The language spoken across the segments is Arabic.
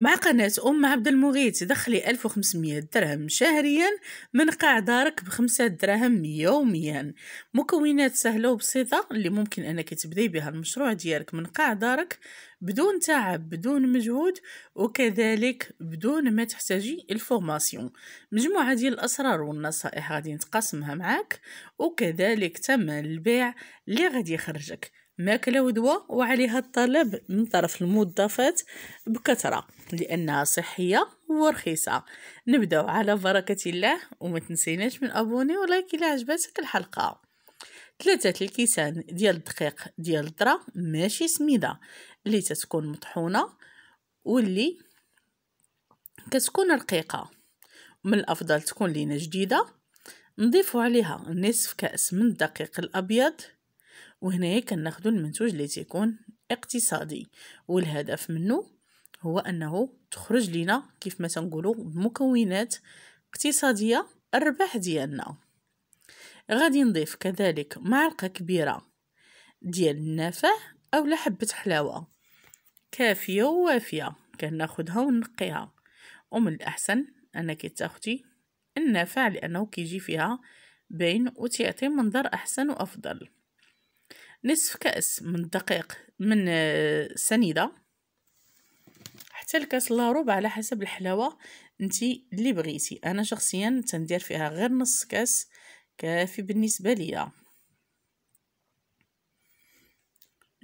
مع قناة أم عبد المغيث دخلي 1500 درهم شهريا من قاع دارك بخمسة درهم يوميا مكونات سهلة وبسيطة اللي ممكن أنك تبدي بها المشروع ديالك من قاع دارك بدون تعب بدون مجهود وكذلك بدون ما تحتاجي الفورماسيون مجموعة ديال الأسرار والنصائح غادي نتقاسمها معاك وكذلك تمن البيع اللي غادي يخرجك ماكلة ودواء وعليها الطلب من طرف الموظفات بكثرة لأنها صحية ورخيصة نبدأ على بركة الله وما تنسيناش من أبوني ولايك إلى عجبتك الحلقة ثلاثة الكيسان ديال الدقيق ديال الذرة ماشي سميدة اللي تتكون مطحونة واللي كتكون رقيقة من الأفضل تكون لينا جديدة نضيف عليها نصف كأس من الدقيق الأبيض وهنايا كناخدو المنتوج اللي تيكون اقتصادي والهدف منه هو انه تخرج لينا كيف ما تنقولوا مكونات اقتصاديه الربح ديالنا غادي نضيف كذلك معلقه كبيره ديال النافع او حبه حلاوه كافيه ووافيه كناخدها ونقيها ومن الاحسن انك تاخدي النافع لانه كيجي فيها بين وتعطي منظر احسن وافضل نصف كأس من الدقيق من السنيدة آه، حتى الكاس لا ربع على حسب الحلاوة انت اللي بغيتي انا شخصيا تندير فيها غير نص كاس كافي بالنسبة ليا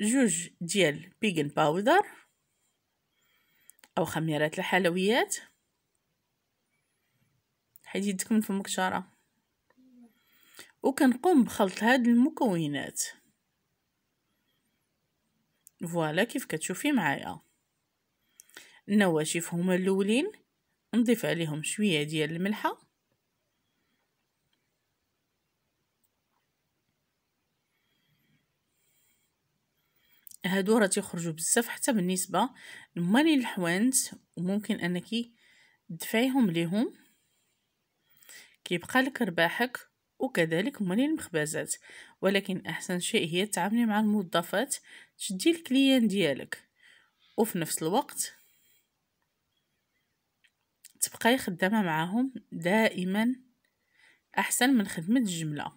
جوج ديال بيغن باودر او خميرات الحلويات حيت يدكم من فمك شاره وكنقوم بخلط هاد المكونات فوالا كيف كتشوفي معايا النواشف هما الاولين نضيف عليهم شويه ديال الملحه هادو راه تيخرجوا بزاف حتى بالنسبه هما الحوانت وممكن انك تدفعيهم ليهم كيبقى لك رباحك وكذلك مالين المخبزات ولكن أحسن شيء هي التعامل مع الموظفات تشدي الكليان ديالك وفي نفس الوقت تبقاي خدامة معاهم دائما أحسن من خدمة الجملة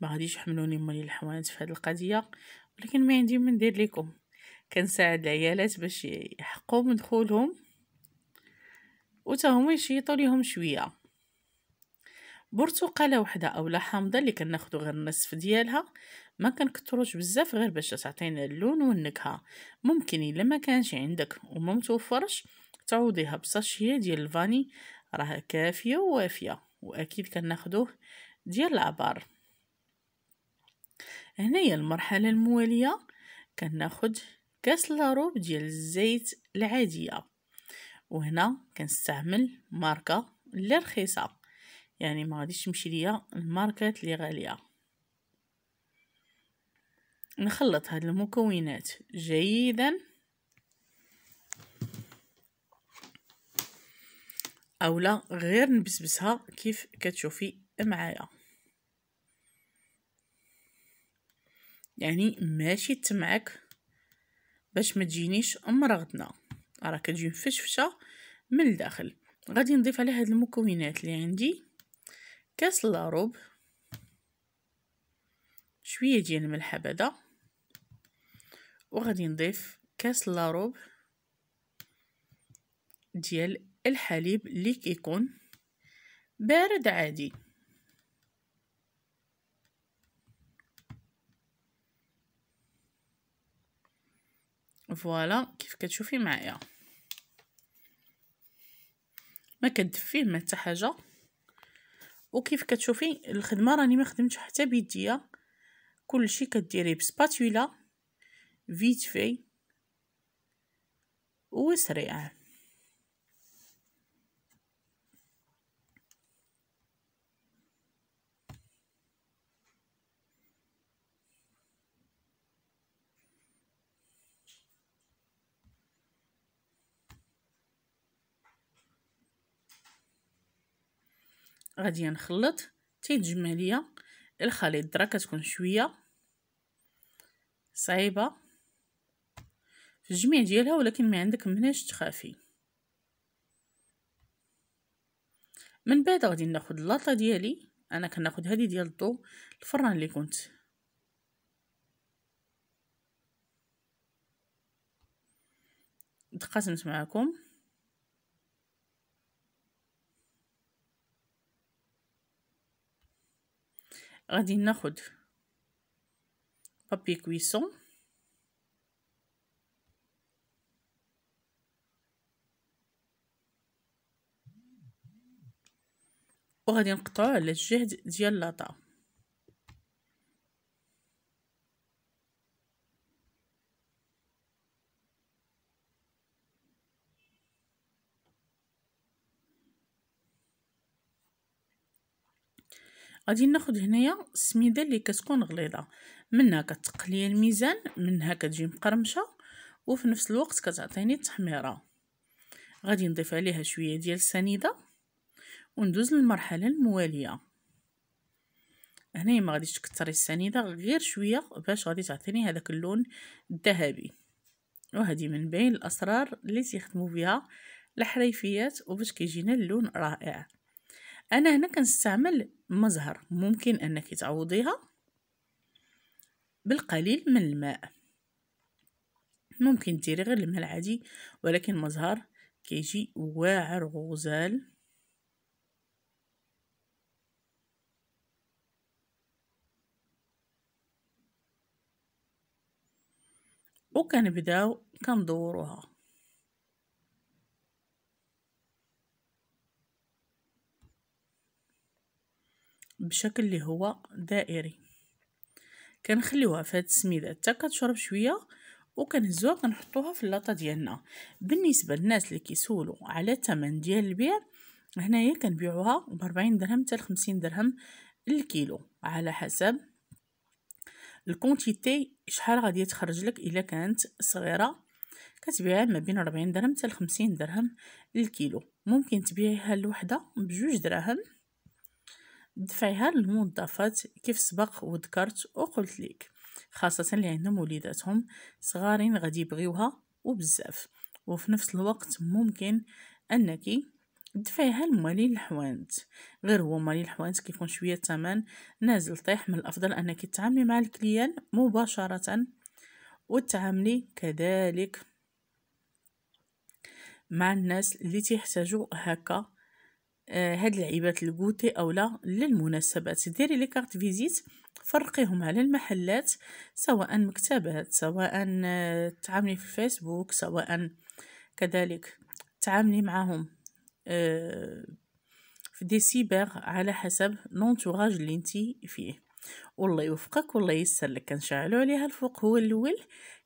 ما غاديش يحملوني مالي الحوانت في هذه القضية ولكن ما عندي ما ندير لكم كنساعد العيالات باش يحقوا مدخولهم وتا هما يشيطوا ليهم شويه برتقاله وحده اولا حامضه اللي كناخذو غير النصف ديالها ما كنكثروش بزاف غير باش تعطينا اللون والنكهه ممكن الا ما كانش عندك وما متوفرش تعوضيها بساشيه ديال الفاني راه كافيه ووافيه واكيد كناخذوه ديال العبار هنايا المرحله المواليه كناخد كاس لاروب ديال الزيت العاديه وهنا كنستعمل ماركه اللي رخيصه يعني ما غاديش تمشي ليا الماركات اللي غاليه نخلط هاد المكونات جيدا اولا غير نبسبسها كيف كتشوفي معايا يعني ماشي تمعك باش ما تجينيش مرغدنا راه كتجي مفشفشه من الداخل غادي نضيف على هاد المكونات اللي عندي كاس لاروب شوية ديال الملح بدا وغادي نضيف كاس لاروب ديال الحليب اللي كيكون بارد عادي فوالا كيف كتشوفي معايا ما كدفيه ما حتى حاجه وكيف كتشوفي الخدمه راني ما خدمتش حتى بيديا كلشي كديريه بسباتولا فيت في وسريع غادي نخلط تيتجمع ليا الخليط درا كتكون شويه صعيبه في الجميع ديالها ولكن ما عندك منهاش تخافي من بعد غادي ناخد اللاطه ديالي انا كناخد هذه ديال الضو الفران اللي كنت تقاسمت معكم غادي ناخد بابي كويسون وغادي نقطعو على الجهد ديال لاطا غادي ناخد هنايا السميده اللي كتكون غليظه منها كتقلي الميزان منها كتجي مقرمشه وفي نفس الوقت كتعطيني التحميره غادي نضيف عليها شويه ديال السنيده وندوز للمرحله المواليه هنايا ما غاديش تكثري السنيده غير شويه باش غادي تعطيني هذاك اللون الذهبي وهذه من بين الاسرار اللي تيخدموا بها الحريفيات وباش كيجينا اللون رائع أنا هنا كنستعمل مزهر ممكن أنك تعوضيها بالقليل من الماء ممكن ديري غير الماء العادي ولكن مزهر كيجي واعر غزال وكنبداو كندوروها بشكل اللي هو دائري كنخليوها في هاد السميده حتى كتشرب شويه وكنهزوها كنحطوها في اللاطه ديالنا بالنسبه للناس اللي كيسولوا على الثمن ديال البيع هنايا كنبيعوها ب 40 درهم حتى ل 50 درهم الكيلو على حسب الكونتيتي شحال غادي تخرج لك الا كانت صغيره كتبيعها ما بين 40 درهم حتى ل 50 درهم الكيلو ممكن تبيعيها الوحده بجوج دراهم دفعيها للموظفات كيف سبق وذكرت وقلت لك خاصة اللي عندهم وليداتهم صغارين غادي يبغيوها وبزاف وفي نفس الوقت ممكن انك دفعيها لموالي الحوانت غير هو مالي الحوانت كيكون شويه الثمن نازل طيح من الافضل انك تتعاملي مع الكليان مباشره وتعاملي كذلك مع الناس اللي تحتاجوا هكا آه، هاد العيبات الكوتي او لا للمناسبات ديري لي كارت فيزيت فرقيهم على المحلات سواء مكتبات سواء آه، تعاملي في الفيسبوك سواء كذلك تعاملي معهم آه، في دي سيبر على حسب لونتوراج اللي انتي فيه والله يوفقك والله يسر لك كنشعلو عليها الفوق هو الاول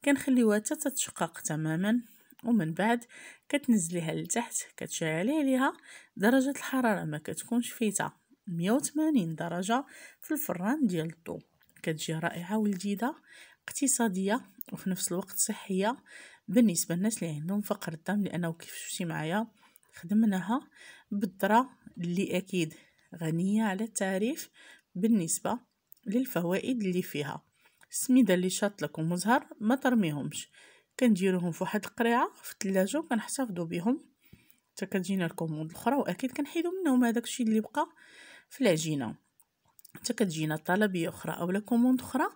كنخليوها حتى تتشقق تماما ومن بعد كتنزليها لتحت كتشعلي عليها درجة الحرارة ما كتكونش فيتا 180 درجة في الفران ديال الضو كتجي رائعة ولذيذة اقتصادية وفي نفس الوقت صحية بالنسبة للناس اللي عندهم فقر الدم لأنه كيف شفتي معايا خدمناها بالذرة اللي أكيد غنية على التعريف بالنسبة للفوائد اللي فيها السميدة اللي شاط لكم مزهر ما ترميهمش كنديروهم في واحد القريعه في الثلاجه وكنحتفظوا بهم حتى كتجينا الكوموند الاخرى واكيد كنحيدو منهم هذاك الشيء اللي بقى في العجينه حتى كتجينا طلبيه اخرى اولا كوموند اخرى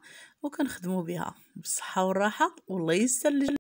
وكنخدموا بها بالصحه والراحه والله يسهل